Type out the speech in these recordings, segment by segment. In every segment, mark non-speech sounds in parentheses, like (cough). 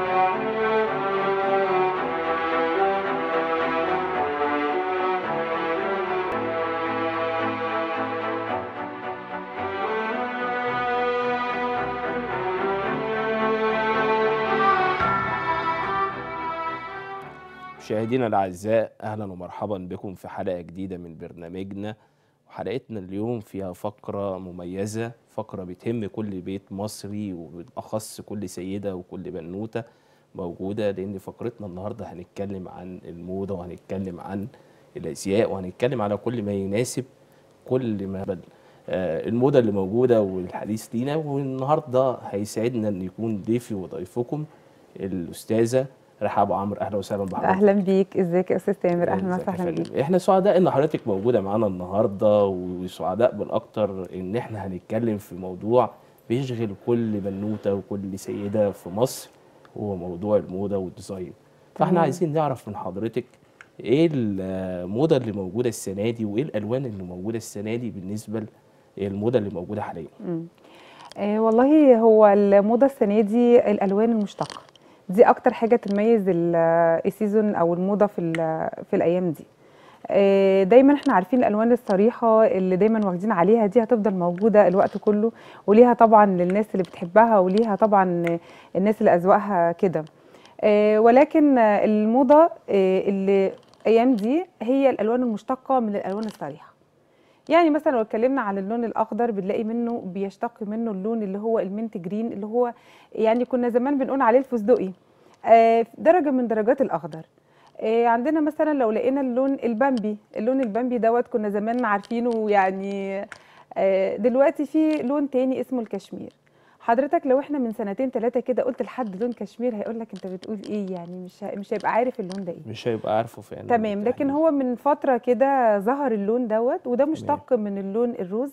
مشاهدينا الاعزاء اهلا ومرحبا بكم في حلقه جديده من برنامجنا حلقتنا اليوم فيها فقرة مميزة فقرة بتهم كل بيت مصري وبالأخص كل سيدة وكل بنوتة موجودة لأن فقرتنا النهاردة هنتكلم عن الموضة وهنتكلم عن الأزياء وهنتكلم على كل ما يناسب كل ما بدل آه، الموضة اللي موجودة والحديث لينا والنهاردة هيسعدنا أن يكون ضيفي وضيفكم الأستاذة رحاب ابو اهلا وسهلا بحضرتك اهلا بيك ازيك يا استاذ تامر اهلا وسهلا بيك احنا سعداء ان حضرتك موجوده معانا النهارده وسعداء بالاكتر ان احنا هنتكلم في موضوع بيشغل كل بنوته وكل سيده في مصر هو موضوع الموضه والديزاين فاحنا عايزين نعرف من حضرتك ايه الموضه اللي موجوده السنه دي وايه الالوان اللي موجوده السنه دي بالنسبه للموضه اللي موجوده حاليا آه والله هو الموضه السنه دي الالوان المشتقه دي اكتر حاجه تميز آه، السيزون او الموضه في آه، في الايام دي آه، دايما احنا عارفين الالوان الصريحه اللي دايما واخدين عليها دي هتفضل موجوده الوقت كله وليها طبعا للناس اللي بتحبها وليها طبعا الناس اللي اذواقها كده ولكن الموضه اللي الايام دي هي الالوان المشتقه من الالوان الصريحه يعني مثلا لو اتكلمنا عن اللون الاخضر بنلاقي منه بيشتق منه اللون اللي هو المنت جرين اللي هو يعني كنا زمان بنقول عليه الفستقي آه، درجه من درجات الاخضر آه، عندنا مثلا لو لقينا اللون البامبي اللون البامبي دوت كنا زمان عارفينه يعني آه، دلوقتي في لون تاني اسمه الكشمير حضرتك لو احنا من سنتين ثلاثه كده قلت لحد لون كشمير هيقول لك انت بتقول ايه يعني مش مش هيبقى عارف اللون ده ايه مش هيبقى عارفه فعلا تمام يعني لكن هو من فتره كده ظهر اللون دوت وده مشتق من اللون الروز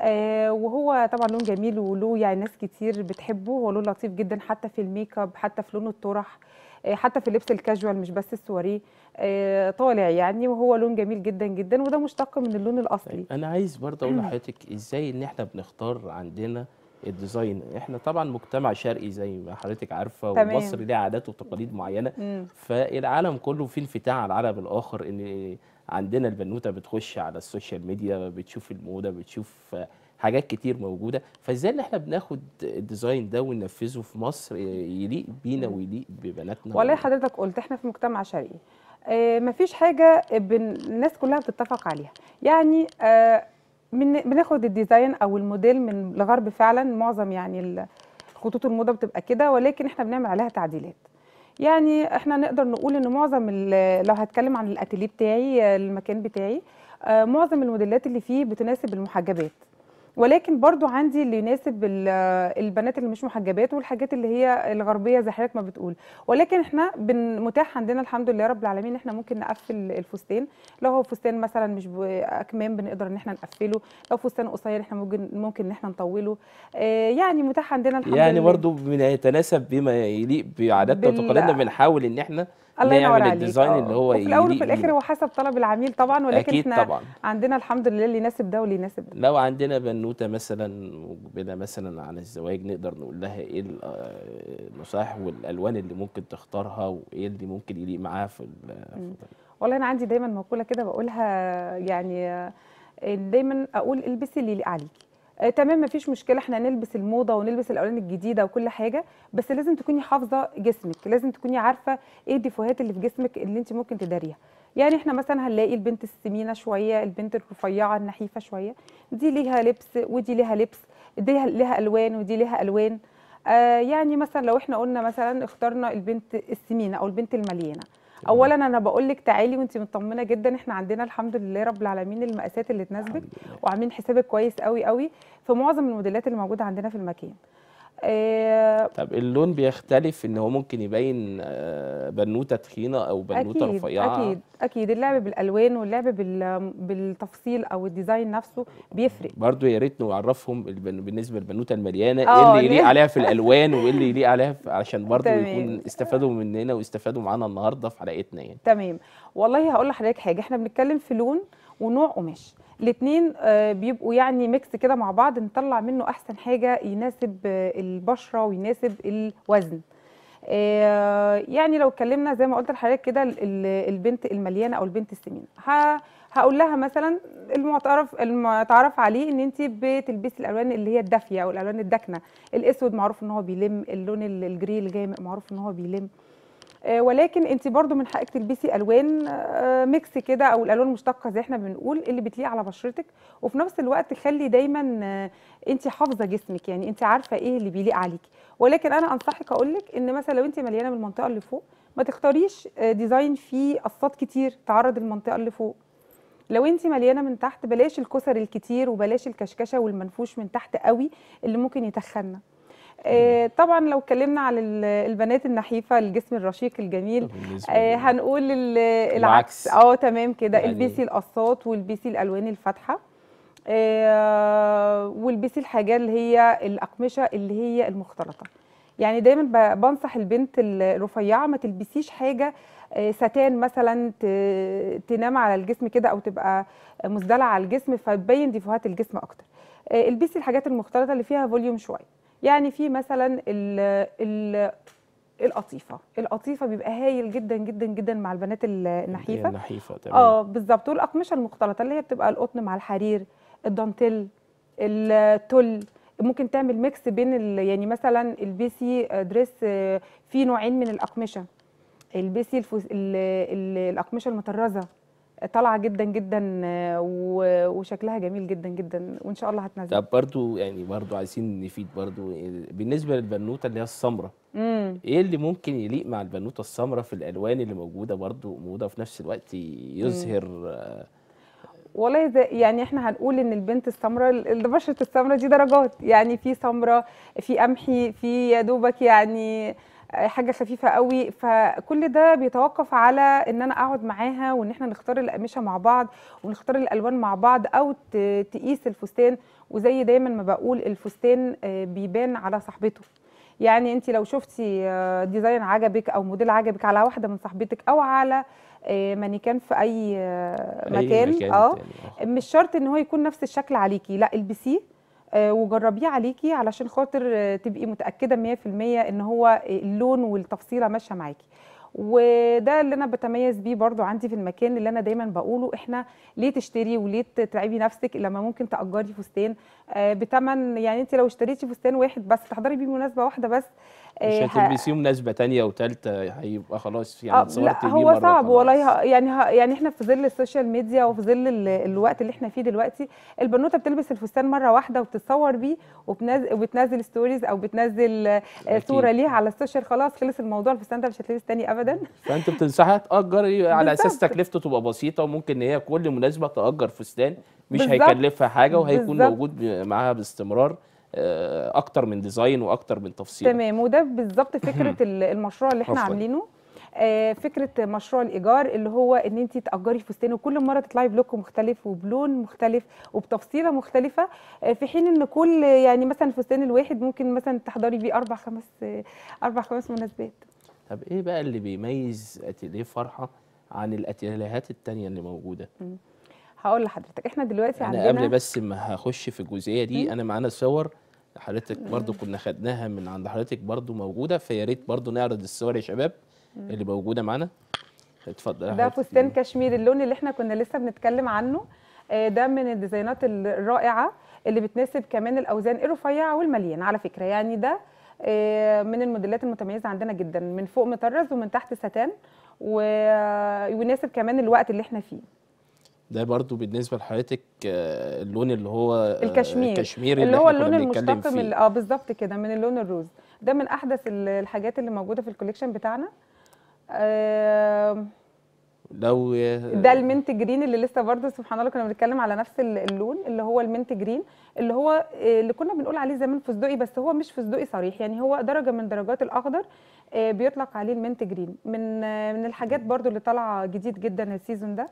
آه وهو طبعا لون جميل وله يعني ناس كتير بتحبه هو لون لطيف جدا حتى في الميك اب حتى في لون الطرح آه حتى في اللبس الكاجوال مش بس السواريه آه طالع يعني وهو لون جميل جدا جدا وده مشتق من اللون الاصلي طيب، انا عايز برضه اقول (clears throat) لحضرتك ازاي ان احنا بنختار عندنا الديزاين احنا طبعا مجتمع شرقي زي ما حضرتك عارفه تمام. ومصر ليها عادات وتقاليد معينه مم. فالعالم كله في انفتاح على العالم الاخر ان عندنا البنوته بتخش على السوشيال ميديا بتشوف الموضه بتشوف حاجات كتير موجوده فازاي ان احنا بناخد الديزاين ده وننفذه في مصر يليق بينا ويليق ببناتنا والله حضرتك قلت احنا في مجتمع شرقي آه، مفيش حاجه الناس كلها بتتفق عليها يعني آه من بناخد الديزاين او الموديل من الغرب فعلا معظم يعني خطوط الموضه بتبقى كده ولكن احنا بنعمل عليها تعديلات يعني احنا نقدر نقول ان معظم لو هتكلم عن الاتيليه بتاعي المكان بتاعي آه، معظم الموديلات اللي فيه بتناسب المحجبات ولكن برضو عندي اللي يناسب البنات اللي مش محجبات والحاجات اللي هي الغربيه زي حضرتك ما بتقول ولكن احنا متاح عندنا الحمد لله رب العالمين احنا ممكن نقفل الفستان لو هو فستان مثلا مش اكمام بنقدر ان احنا نقفله لو فستان قصير احنا ممكن ممكن ان احنا نطوله آه، يعني متاح عندنا الحمد يعني لله يعني برضو بما يتناسب بما يليق بعاداتنا وتقاليدنا بنحاول ان احنا الله ينور عليك الديزاين آه. اللي هو وفي الاول وفي الاخر هو حسب طلب العميل طبعا ولكن أكيد احنا طبعا. عندنا الحمد لله اللي يناسب ده واللي يناسب ده لو عندنا بنوته مثلا وجبنا مثلا على الزواج نقدر نقول لها ايه النصائح آه، والالوان اللي ممكن تختارها وايه اللي ممكن يليق معاها في والله انا عندي دايما مقوله كده بقولها يعني آه، دايما اقول البسي اللي يليق عليكي آه تمام مفيش مشكله احنا نلبس الموضه ونلبس الاولان الجديده وكل حاجه بس لازم تكوني حافظه جسمك لازم تكوني عارفه ايه الديفوهات اللي في جسمك اللي انت ممكن تداريها يعني احنا مثلا هنلاقي البنت السمينه شويه البنت الرفيعه النحيفه شويه دي ليها لبس ودي ليها لبس دي ليها الوان ودي ليها الوان آه يعني مثلا لو احنا قلنا مثلا اخترنا البنت السمينه او البنت المليانه اولا انا بقول لك تعالي وانت مطمنه جدا احنا عندنا الحمد لله رب العالمين المقاسات اللي تناسبك وعاملين حسابك كويس قوي قوي في معظم الموديلات اللي موجوده عندنا في المكان طب اللون بيختلف ان هو ممكن يبين آه، بنوته تخينه او بنوته أكيد رفيعه اكيد اكيد اللعب بالالوان واللعب بالتفصيل او الديزاين نفسه بيفرق برضو يا ريت نعرفهم بالنسبه للبنوته المليانه ايه آه، اللي يليق عليها في الالوان وايه اللي يليق عليها عشان برضو يكون استفادوا مننا واستفادوا معانا النهارده في حلقتنا يعني تمام والله هقول لحضرتك حاجه احنا بنتكلم في لون ونوع قماش الاثنين آه، بيبقوا يعني ميكس كده مع بعض نطلع منه احسن حاجه يناسب آه، البشره ويناسب الوزن آه، يعني لو اتكلمنا زي ما قلت لحضرتك كده البنت المليانه او البنت السمينه هقول لها مثلا المعترف المتعرف عليه ان انت بتلبسي الالوان اللي هي الدافيه او الالوان الداكنه الاسود معروف ان هو بيلم اللون الجري الغامق معروف ان هو بيلم آه، ولكن انت برضو من حقك تلبسي الوان ميكس آه، كده او الالوان المشتقه زي احنا بنقول اللي بتليق على بشرتك وفي نفس الوقت خلي دايما آه، انت حافظه جسمك يعني انت عارفه ايه اللي بيليق عليك ولكن انا انصحك اقول لك ان مثلا لو انت مليانه من المنطقه اللي فوق ما تختاريش ديزاين فيه قصات كتير تعرض المنطقه اللي فوق لو انت مليانه من تحت بلاش الكسر الكتير وبلاش الكشكشه والمنفوش من تحت قوي اللي ممكن يتخنى آه، طبعا لو اتكلمنا على البنات النحيفه الجسم الرشيق الجميل آه، هنقول العكس اه تمام كده يعني البسي القصات والبسي الالوان الفاتحه آه، والبسي الحاجه اللي هي الاقمشه اللي هي المختلطه يعني دايما بنصح البنت الرفيعه ما تلبسيش حاجه ستان مثلا تنام على الجسم كده او تبقى مزدلعه على الجسم فتبين ديفوهات الجسم اكتر البسي الحاجات المختلطه اللي فيها فوليوم شويه يعني في مثلا ال ال القطيفه القطيفه بيبقى هايل جدا جدا جدا مع البنات النحيفه النحيفه تمام اه بالظبط والاقمشه المختلطه اللي هي بتبقى القطن مع الحرير الدانتيل التل ممكن تعمل ميكس بين يعني مثلا البسي دريس آه، في نوعين من الاقمشه البسي الفس... الاقمشه المطرزه طالعه جدا جدا آه، وشكلها جميل جدا جدا وان شاء الله هتنزل طب برضو يعني برضو عايزين نفيد برضو آه، بالنسبه للبنوته اللي هي السمراء ايه اللي ممكن يليق مع البنوته السمراء في الالوان اللي موجوده برضو موضه في نفس الوقت يظهر والله يعني احنا هنقول ان البنت السمراء بشره السمراء دي درجات يعني في سمراء في قمحي في يا دوبك يعني حاجه خفيفه قوي فكل ده بيتوقف على ان انا اقعد معاها وان احنا نختار الاقمشه مع بعض ونختار الالوان مع بعض او تقيس الفستان وزي دايما ما بقول الفستان آه، بيبان على صاحبته يعني انت لو شفتي آه، ديزاين عجبك او موديل عجبك على واحده من صاحبتك او على آه، مانيكان في اي مكان, أي مكان اه مش شرط ان هو يكون نفس الشكل عليكي لا البسيه آه، وجربيه عليكي علشان خاطر آه، تبقي متاكده 100% ان هو اللون والتفصيله ماشيه معاكي وده اللي انا بتميز بيه برضو عندي في المكان اللي انا دايما بقوله احنا ليه تشتري وليه تتعبي نفسك لما ممكن تاجري فستان آه، بتمن يعني انت لو اشتريتي فستان واحد بس تحضري بيه مناسبه واحده بس مش إيه، هتلبسيه مناسبه ثانيه وثالثه هيبقى خلاص يعني آه، اتصورتي بيه هو صعب والله يعني يعني احنا في ظل السوشيال ميديا وفي ظل الوقت اللي احنا فيه دلوقتي البنوته بتلبس الفستان مره واحده وبتتصور بيه وبتنزل وبتنزل ستوريز او بتنزل آه، صوره ليها على السوشيال خلاص خلص الموضوع الفستان ده مش هتلبس ثاني ابدا (laughs) فانت بتنصحها تاجر إيه؟ (laughs) على اساس تكلفته تبقى بسيطه وممكن ان هي كل مناسبه تاجر فستان مش هيكلفها حاجه وهيكون بالزبط. موجود معاها باستمرار آه، اكتر من ديزاين واكتر من تفصيل تمام وده بالظبط (clears throat) فكره المشروع اللي احنا عاملينه آه، فكره مشروع الايجار اللي هو ان انت تاجري فستان وكل مره تطلعي بلوك مختلف وبلون مختلف وبتفصيله مختلفه آه، في حين ان كل يعني مثلا فستان الواحد ممكن مثلا تحضري بيه اربع خمس اربع خمس مناسبات طب ايه بقى اللي بيميز اتيليه فرحه عن الاتيليهات الثانيه اللي موجوده؟ هقول لحضرتك احنا دلوقتي أنا عندنا قبل بس ما هخش في الجزئيه دي انا معانا صور حضرتك برضو كنا خدناها من عند حضرتك برضو موجوده فيا ريت برضو نعرض الصور يا شباب اللي موجوده معانا اتفضل ده فستان كشمير اللون اللي احنا كنا لسه بنتكلم عنه آه، ده من الديزاينات الرائعه اللي بتناسب كمان الاوزان الرفيعه والمليان على فكره يعني ده آه، من الموديلات المتميزه عندنا جدا من فوق مطرز ومن تحت ستان ويناسب آه، كمان الوقت اللي احنا فيه ده برضو بالنسبه لحضرتك آه، اللون اللي هو آه، الكشمير الكشمير اللي, اللي هو اللون المشتق من اه بالظبط كده من اللون الروز ده من احدث الحاجات اللي موجوده في الكوليكشن بتاعنا لو آه، ده المنت جرين اللي لسه برضه سبحان الله كنا بنتكلم على نفس اللون اللي هو المنت جرين اللي هو اللي كنا بنقول عليه زمان فستقي بس هو مش فستقي صريح يعني هو درجه من درجات الاخضر بيطلق عليه المنت جرين من من الحاجات برضه اللي طالعه جديد جدا السيزون ده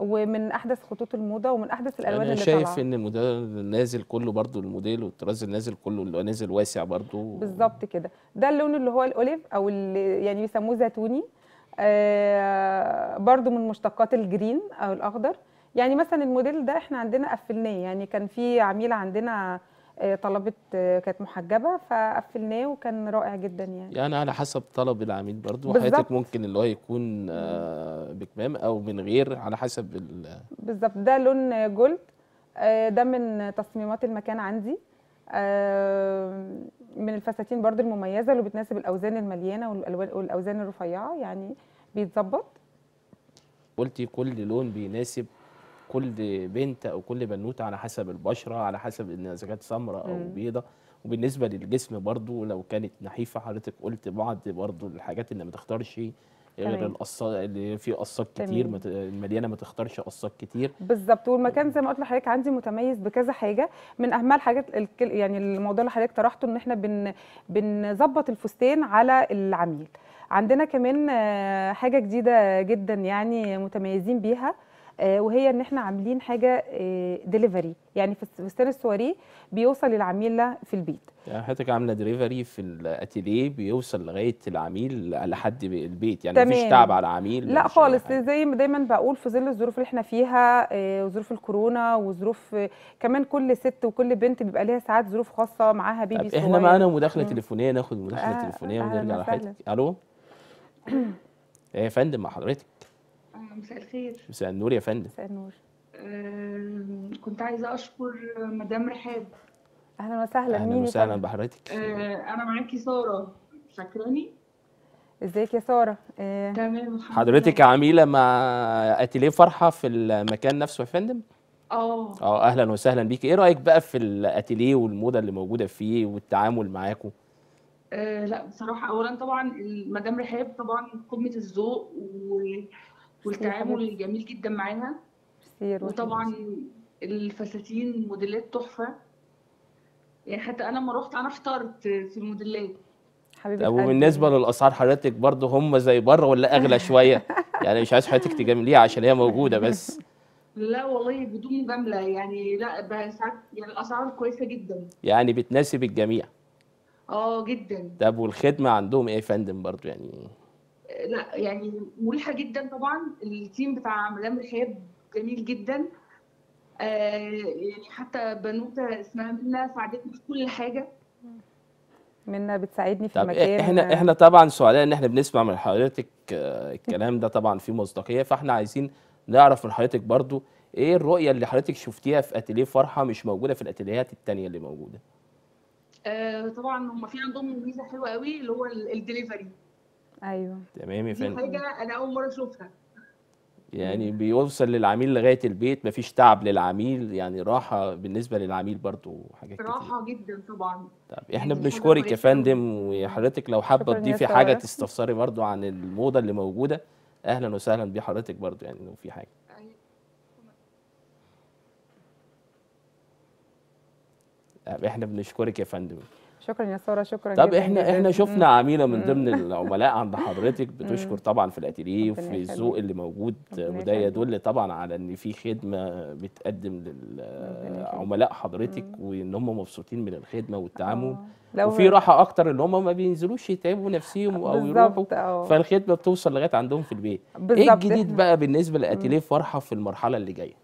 ومن احدث خطوط الموضه ومن احدث الالوان اللي أنا شايف ان الموديل نازل كله برده الموديل والطراز النازل كله اللي نازل واسع برده بالظبط كده ده اللون اللي هو الاوليف او اللي يعني بيسموه زيتوني آه برده من مشتقات الجرين او الاخضر يعني مثلا الموديل ده احنا عندنا قفلناه يعني كان في عميل عندنا آه، طلبت آه، كانت محجبه فقفلناه وكان رائع جدا يعني يعني على حسب طلب العميل برضو حياتك ممكن اللي هو يكون آه، بكمام او من غير على حسب بالظبط ده لون جولد ده من تصميمات المكان عندي من الفساتين برضو المميزه اللي بتناسب الاوزان المليانه والاوزان الرفيعه يعني بيتظبط قلتي كل لون بيناسب كل بنت او كل بنوته على حسب البشره على حسب ان اذا كانت سمراء او بيضاء وبالنسبه للجسم برضو لو كانت نحيفه حضرتك قلت بعض برضو الحاجات اللي ما تختارش إيه غير القصات اللي في قصات كتير المليانه ما تختارش قصات كتير بالظبط والمكان زي ما قلت لحضرتك عندي متميز بكذا حاجه من اهم الحاجات يعني الموضوع اللي حضرتك طرحته ان احنا بن بنظبط الفستان على العميل عندنا كمان آه، حاجه جديده جدا يعني متميزين بيها آه، وهي ان احنا عاملين حاجه ديليفري آه، يعني في فستان السواري بيوصل للعميل في البيت يعني حضرتك عامله دليفري في الاتيليه بيوصل لغايه العميل لحد البيت يعني تمام. مفيش تعب على العميل لا خالص حاجة. زي ما دايما بقول في ظل الظروف اللي احنا فيها آه، وظروف الكورونا وظروف كمان كل ست وكل بنت بيبقى ليها ساعات ظروف خاصه معاها طيب، بيبي صغير احنا معانا مداخله تليفونيه ناخد مداخله آه تليفونيه ونرجع آه لحضرتك الو (clears throat) يا فندم مع حضرتك آه، مساء الخير مساء النور يا فندم مساء النور آه، كنت عايزه اشكر مدام رحاب اهلا وسهلا مين اهلا وسهلا بحضرتك آه، انا معاكي ساره فاكراني ازيك يا ساره تمام تمام حضرتك عميله مع اتيليه فرحه في المكان نفسه يا فندم اه اه اهلا وسهلا بيكي ايه رايك بقى في الاتيليه والموضه اللي موجوده فيه والتعامل معاكم آه لا بصراحه اولا طبعا مدام رحاب طبعا قمه الذوق والتعامل جميل جدا معاها وطبعا الفساتين موديلات تحفه يعني حتى انا لما رحت انا اخترت في الموديلات حبيبي طب وبالنسبه للاسعار حضرتك برضه هم زي بره ولا اغلى (laughs) شويه؟ يعني مش عايز حضرتك تجامليها عشان هي موجوده بس لا والله بدون مجامله يعني لا ساعات يعني الاسعار كويسه جدا يعني بتناسب الجميع اه جدا طب والخدمه عندهم ايه يا فندم برضه يعني لا يعني مريحه جدا طبعا التيم بتاع مدام رحاب جميل جدا آه، يعني حتى بنوته اسمها منا ساعدتني في كل حاجه منا بتساعدني في مكان احنا احنا طبعا سعداء ان احنا بنسمع من حضرتك آه، الكلام ده طبعا فيه مصداقيه فاحنا عايزين نعرف من حضرتك برضو ايه الرؤيه اللي حضرتك شفتيها في اتيليه فرحه مش موجوده في الاتيليهات الثانيه اللي موجوده آه طبعا هم في عندهم ميزه حلوه قوي اللي هو الدليفري ايوه تمام يا فندم دي حاجه انا اول مره اشوفها يعني بيوصل للعميل لغايه البيت مفيش تعب للعميل يعني راحه بالنسبه للعميل برضو حاجه راحه كتير. جدا طبعا طب احنا يعني بنشكرك يا فندم وحضرتك لو حابه تضيفي حاجه تستفسري برضو عن الموضه اللي موجوده اهلا وسهلا بحضرتك برضو يعني لو في حاجه احنا بنشكرك يا فندم شكرا يا ساره شكرا طب جداً احنا جداً. احنا شفنا عميله من ضمن (laughs) العملاء عند حضرتك بتشكر طبعا في الاتيليه وفي الذوق اللي موجود وده يدل طبعا على ان في خدمه بتقدم لعملاء حضرتك وان هم مبسوطين من الخدمه والتعامل آه. وفي راحه اكتر ان هم ما بينزلوش يتعبوا نفسيهم او يروحوا آه. فالخدمه بتوصل لغايه عندهم في البيت ايه الجديد بقى بالنسبه للاتيليه فرحه في المرحله اللي جايه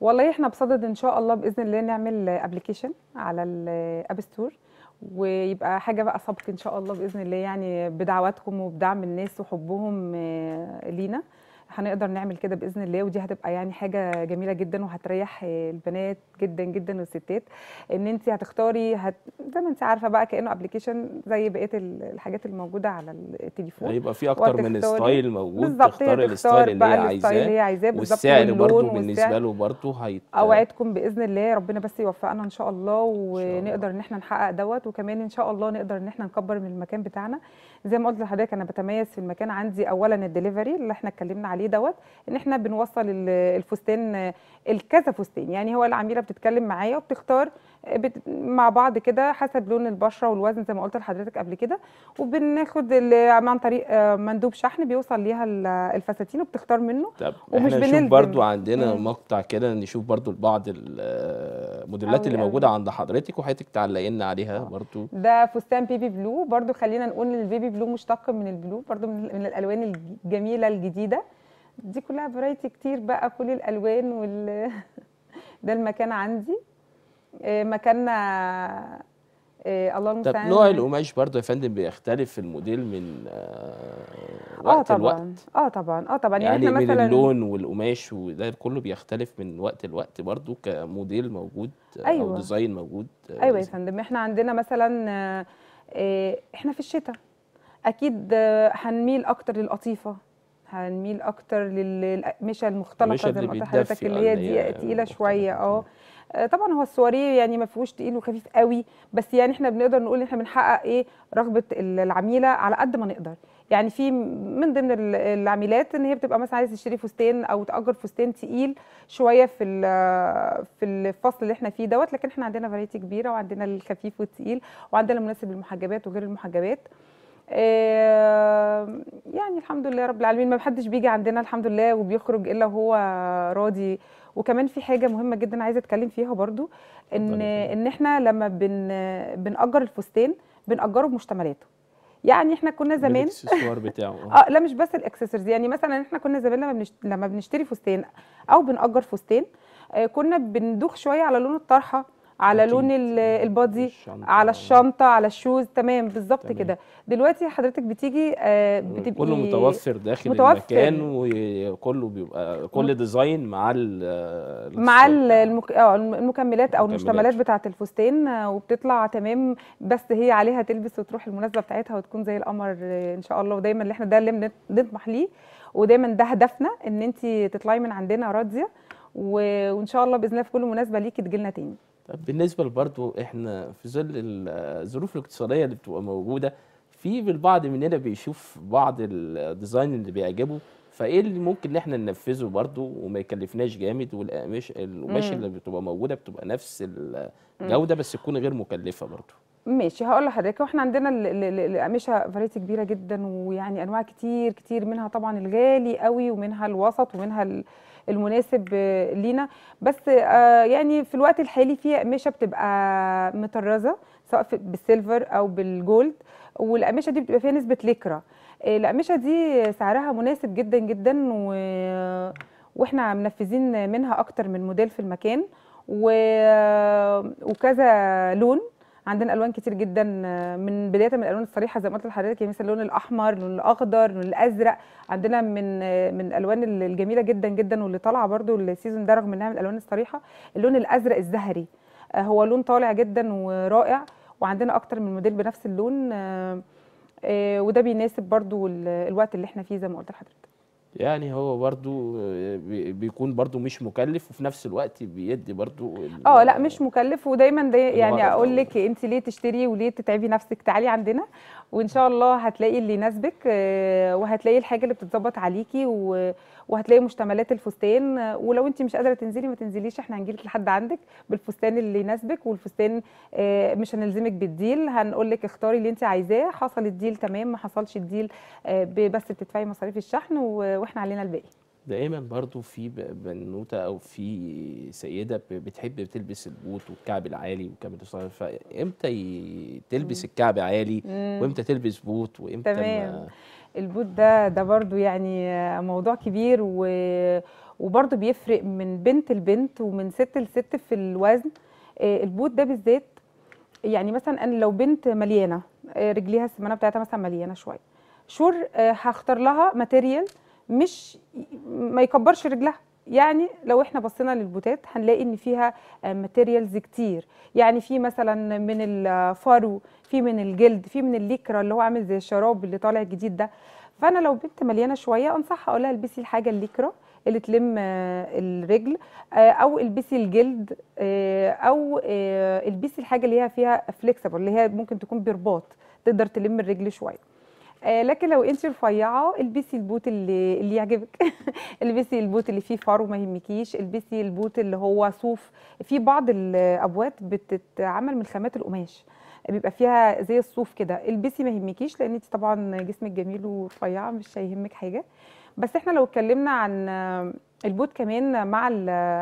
والله احنا بصدد ان شاء الله باذن الله نعمل ابلكيشن على الاب ستور ويبقى حاجه بقى سبق ان شاء الله باذن الله يعني بدعواتكم وبدعم الناس وحبهم آه، لينا هنقدر نعمل كده باذن الله ودي هتبقى يعني حاجه جميله جدا وهتريح البنات جدا جدا والستات ان انت هتختاري هت... زي ما انت عارفه بقى كانه ابلكيشن زي بقيه الحاجات الموجوده على التليفون هيبقى في اكتر من ستايل موجود بالظبط الستايل اللي هي عايزاه والسعر برده بالنسبه له برده هيت اوعدكم باذن الله ربنا بس يوفقنا ان شاء الله ونقدر ان احنا نحقق دوت وكمان ان شاء الله نقدر ان احنا نكبر من المكان بتاعنا زي ما قلت لحضرتك انا بتميز في المكان عندي اولا الدليفري اللي احنا اتكلمنا عليه دوت ان احنا بنوصل الفستان الكذا فستان يعني هو العميله بتتكلم معايا وبتختار مع بعض كده حسب لون البشره والوزن زي ما قلت لحضرتك قبل كده وبناخد عن طريق آه، مندوب شحن بيوصل ليها الفساتين وبتختار منه طب ومش احنا نشوف برضو عندنا مم. مقطع كده نشوف برضو بعض الموديلات اللي موجوده يعني عند حضرتك وحضرتك تعلقي لنا عليها برضو ده فستان بيبي بلو برضو خلينا نقول ان البيبي بلو مشتق من البلو برضو من الالوان الجميله الجديده دي كلها فرايتي كتير بقى كل الالوان وال (laughs) ده المكان عندي آه، مكاننا آه، الله المستعان طب نوع القماش برضه يا فندم بيختلف الموديل من آه، وقت اه طبعا اه طبعا اه طبعا يعني, يعني من مثلا اللون والقماش وده كله بيختلف من وقت لوقت برضه كموديل موجود أيوة. او ديزاين موجود ايوه يا فندم احنا عندنا مثلا احنا في الشتاء اكيد هنميل اكتر للقطيفه هنميل اكتر للقماشه المختلطه زي ما قلت اللي هي دي تقيله شويه اه آه، طبعا هو السواريه يعني ما فيهوش تقيل وخفيف قوي بس يعني احنا بنقدر نقول ان احنا بنحقق ايه رغبه العميله على قد ما نقدر يعني في من ضمن العميلات ان هي بتبقى مثلا عايزه تشتري فستان او تاجر فستان تقيل شويه في في الفصل اللي احنا فيه دوت لكن احنا عندنا فرايتي كبيره وعندنا الخفيف والتقيل وعندنا المناسب للمحجبات وغير المحجبات آه، يعني الحمد لله رب العالمين ما حدش بيجي عندنا الحمد لله وبيخرج الا وهو راضي وكمان في حاجه مهمه جدا عايزه اتكلم فيها برضو ان ان احنا لما بن بنأجر الفستان بنأجره بمشتملاته يعني احنا كنا زمان الاكسسوار بتاعه (laughs) آه. اه لا مش بس الاكسسوارز يعني مثلا احنا كنا زمان لما بنشت... لما بنشتري فستان او بنأجر فستان آه كنا بندوخ شويه على لون الطرحه على لون البادي على الشنطه على الشوز تمام بالظبط كده دلوقتي حضرتك بتيجي آه، بتبقي كله متوفر داخل متوفر. المكان وكله بيبقى كل ديزاين مع ال مع يعني. المك... آه، المكملات او المشتملات بتاعه الفستان آه، وبتطلع تمام بس هي عليها تلبس وتروح المناسبه بتاعتها وتكون زي القمر ان شاء الله ودايما اللي احنا ده اللي بنطمح ليه ودايما ده هدفنا ان انت تطلعي من عندنا راضيه وان شاء الله باذن الله في كل مناسبه ليكي تجي لنا تاني طب بالنسبه لبرضو احنا في ظل الظروف الاقتصاديه اللي بتبقى موجوده في البعض مننا بيشوف بعض الديزاين اللي بيعجبه فايه اللي ممكن ان احنا ننفذه برضو وما يكلفناش جامد والقماش القماش اللي بتبقى موجوده بتبقى نفس الجوده بس تكون غير مكلفه برضو ماشي هقول لحضرتك واحنا عندنا الاقمشه فريتي كبيره جدا ويعني انواع كتير كتير منها طبعا الغالي قوي ومنها الوسط ومنها المناسب لينا بس آه، يعني في الوقت الحالي في اقمشه بتبقى مطرزه سواء بالسيلفر او بالجولد والاقمشه دي بتبقى فيها نسبه ليكرا آه، الاقمشه دي سعرها مناسب جدا جدا و... واحنا منفذين منها اكتر من موديل في المكان و... وكذا لون عندنا الوان كتير جدا آه، من بدايه من الالوان الصريحه زي ما قلت لحضرتك يعني مثلا اللون الاحمر اللون الاخضر اللون الازرق عندنا من آه، من الالوان الجميله جدا جدا واللي طالعه برده السيزون ده رغم انها من الالوان الصريحه اللون الازرق الزهري آه، هو لون طالع جدا ورائع وعندنا اكتر من موديل بنفس اللون وده بيناسب برده الوقت اللي احنا فيه زي ما قلت لحضرتك يعني هو برضو آه، بيكون برضو مش مكلف وفي نفس الوقت بيدي برضو اه لا مش مكلف ودايما دي يعني اقول لك انت ليه تشتري وليه تتعبي نفسك تعالي عندنا وان شاء الله هتلاقي اللي يناسبك آه، وهتلاقي الحاجه اللي بتتظبط عليكي و وهتلاقي مشتملات الفستان ولو انت مش قادره تنزلي ما تنزليش احنا هنجيلك لحد عندك بالفستان اللي يناسبك والفستان آه، مش هنلزمك بالديل هنقول لك اختاري اللي انت عايزاه حصل الديل تمام ما حصلش الديل آه، بس بتدفعي مصاريف الشحن واحنا علينا الباقي دائما برضو في بنوته او في سيده بتحب تلبس البوت والكعب العالي والكعب الصغير فامتى تلبس الكعب عالي وامتى تلبس بوت وامتى تمام. ما البوت ده ده برضو يعني موضوع كبير و وبرضو بيفرق من بنت لبنت ومن ست لست في الوزن آه، البوت ده بالذات يعني مثلا انا لو بنت مليانه آه، رجليها السمانه بتاعتها مثلا مليانه شويه شور آه، هختار لها ماتيريال مش ما يكبرش رجلها يعني لو احنا بصينا للبوتات هنلاقي ان فيها ماتيريالز آه، كتير يعني في مثلا من الفرو في من الجلد في من الليكرا اللي هو عامل زي الشراب اللي طالع جديد ده فانا لو بنت مليانه شويه انصحها اقول لها البسي الحاجه الليكرا اللي تلم آه، الرجل آه، او البسي الجلد او البسي الحاجه اللي هي فيها فليكسبل اللي هي ممكن تكون برباط تقدر تلم الرجل شويه آه لكن لو انت رفيعه البسي البوت اللي اللي يعجبك (laughs) البسي البوت اللي فيه فرو ما يهمكيش البسي البوت اللي هو صوف في بعض الابوات بتتعمل من خامات القماش بيبقى فيها زي الصوف كده البسي ما يهمكيش لان انت طبعا جسمك جميل ورفيعه مش هيهمك حاجه بس احنا لو اتكلمنا عن البوت كمان مع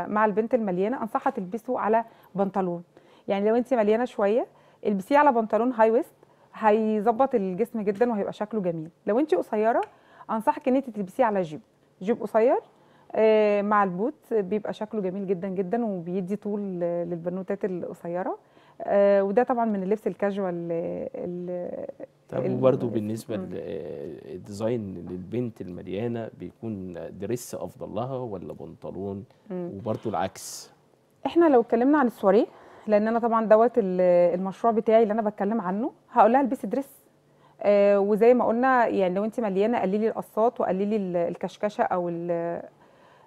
مع البنت المليانه انصحها تلبسه على بنطلون يعني لو انت مليانه شويه البسيه على بنطلون هاي ويست هيظبط الجسم جدا وهيبقى شكله جميل لو انت قصيره انصحك ان انت تلبسيه على جيب جيب قصير آه، مع البوت بيبقى شكله جميل جدا جدا وبيدي طول للبنوتات القصيره آه، وده طبعا من اللبس الكاجوال طب وبرده بالنسبه للديزاين آه، للبنت المليانه بيكون دريس افضل لها ولا بنطلون وبرده العكس احنا لو اتكلمنا عن السواريه لان انا طبعا دوت المشروع بتاعي اللي انا بتكلم عنه هقول لها البسي دريس آه وزي ما قلنا يعني لو انت مليانه قللي القصات وقللي الكشكشه او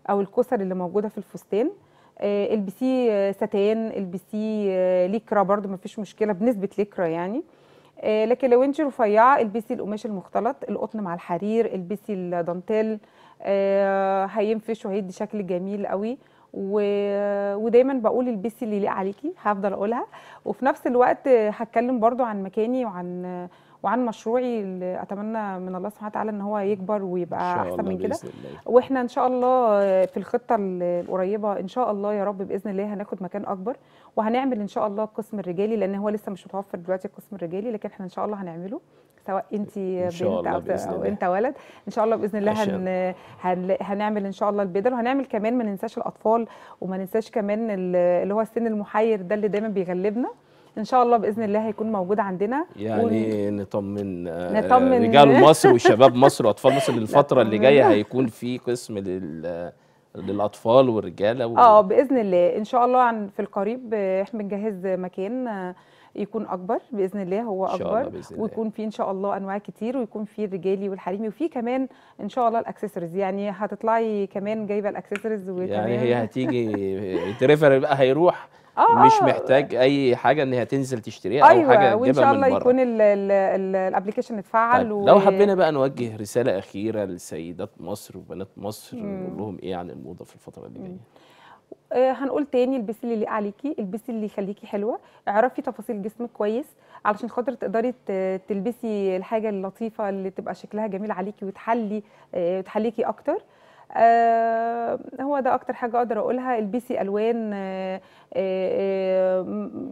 او الكسر اللي موجوده في الفستان آه البسي ستان البسي آه، ليكرا برده مفيش مشكله بنسبه ليكرا يعني آه لكن لو انت رفيعه البسي القماش المختلط القطن مع الحرير البسي الدانتيل آه، هينفش وهيدي شكل جميل قوي و... ودايما بقول البسي اللي يليق عليكي هفضل اقولها وفي نفس الوقت هتكلم برضو عن مكاني وعن وعن مشروعي اللي اتمنى من الله سبحانه وتعالى ان هو يكبر ويبقى احسن من كده واحنا ان شاء الله في الخطه القريبه ان شاء الله يا رب باذن الله هناخد مكان اكبر وهنعمل ان شاء الله القسم الرجالي لان هو لسه مش متوفر دلوقتي القسم الرجالي لكن احنا ان شاء الله هنعمله سواء انت بنت او, أو انت ولد ان شاء الله باذن الله هن هن هنعمل ان شاء الله البدل وهنعمل كمان ما ننساش الاطفال وما ننساش كمان اللي هو السن المحير ده اللي دايما بيغلبنا ان شاء الله باذن الله هيكون موجود عندنا يعني ون... نطمن, آه، نطمن رجال مصر وشباب مصر واطفال مصر الفتره (laughs) اللي جايه هيكون في قسم لل للاطفال والرجاله و... اه باذن الله ان شاء الله عن في القريب آه، احنا بنجهز مكان آه، يكون اكبر باذن الله هو اكبر بإذن الله. ويكون في ان شاء الله انواع كتير ويكون في الرجالي والحريمي وفي كمان ان شاء الله الاكسسوارز يعني هتطلعي كمان جايبه الاكسسوارز يعني هي هتيجي التريفر (laughs) بقى هيروح آه مش آه. محتاج اي حاجه ان هي تنزل تشتريها أيوة او حاجه تجيبها من بره وان شاء الله يكون الابلكيشن اتفعل طيب و... لو حبينا بقى نوجه رساله اخيره لسيدات مصر وبنات مصر نقول لهم ايه عن الموضه في الفتره اللي جايه آه، هنقول تاني البسي اللي يليق عليكي البسي اللي يخليكي حلوه اعرفي تفاصيل جسمك كويس علشان خاطر تقدري تلبسي الحاجه اللطيفه اللي تبقى شكلها جميل عليكي وتحلي آه، وتحليكي اكتر آه، هو ده اكتر حاجه اقدر اقولها البسي الوان آه، آه،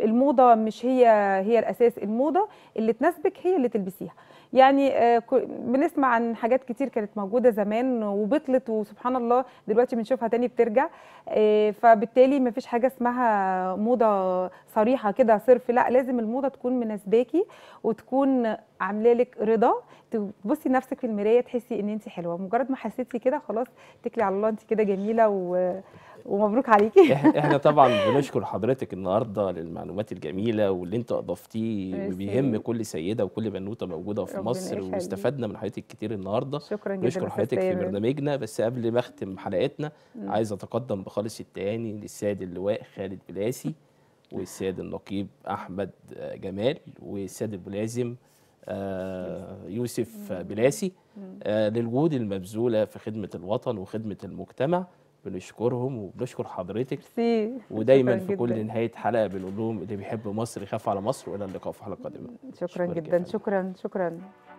الموضه مش هي هي الاساس الموضه اللي تناسبك هي اللي تلبسيها يعني آه، بنسمع عن حاجات كتير كانت موجوده زمان وبطلت وسبحان الله دلوقتي بنشوفها تاني بترجع فبالتالي مفيش حاجه اسمها موضه صريحه كده صرف لا لازم الموضه تكون مناسباكي وتكون عامله لك رضا تبصي نفسك في المرايه تحسي ان انت حلوه مجرد ما حسيتي كده خلاص اتكلي على الله انت كده جميله و ومبروك عليكي احنا (laughs) طبعا بنشكر حضرتك النهارده للمعلومات الجميله واللي انت اضفتيه وبيهم كل سيده وكل بنوته موجوده في مصر واستفدنا من حضرتك كتير النهارده شكرا جدا بنشكر حضرتك في برنامجنا بس قبل ما اختم حلقتنا عايز اتقدم بخالص التهاني للسيد اللواء خالد بلاسي والسيد النقيب احمد جمال والسيد الملازم آه، يوسف بلاسي آه، للجهود المبذوله في خدمه الوطن وخدمه المجتمع بنشكرهم وبنشكر حضرتك ودايما في كل نهايه حلقه بنقول لهم اللي بيحب مصر يخاف على مصر والى اللقاء في حلقه قادمه شكرا, شكرا جدا شكرا شكرا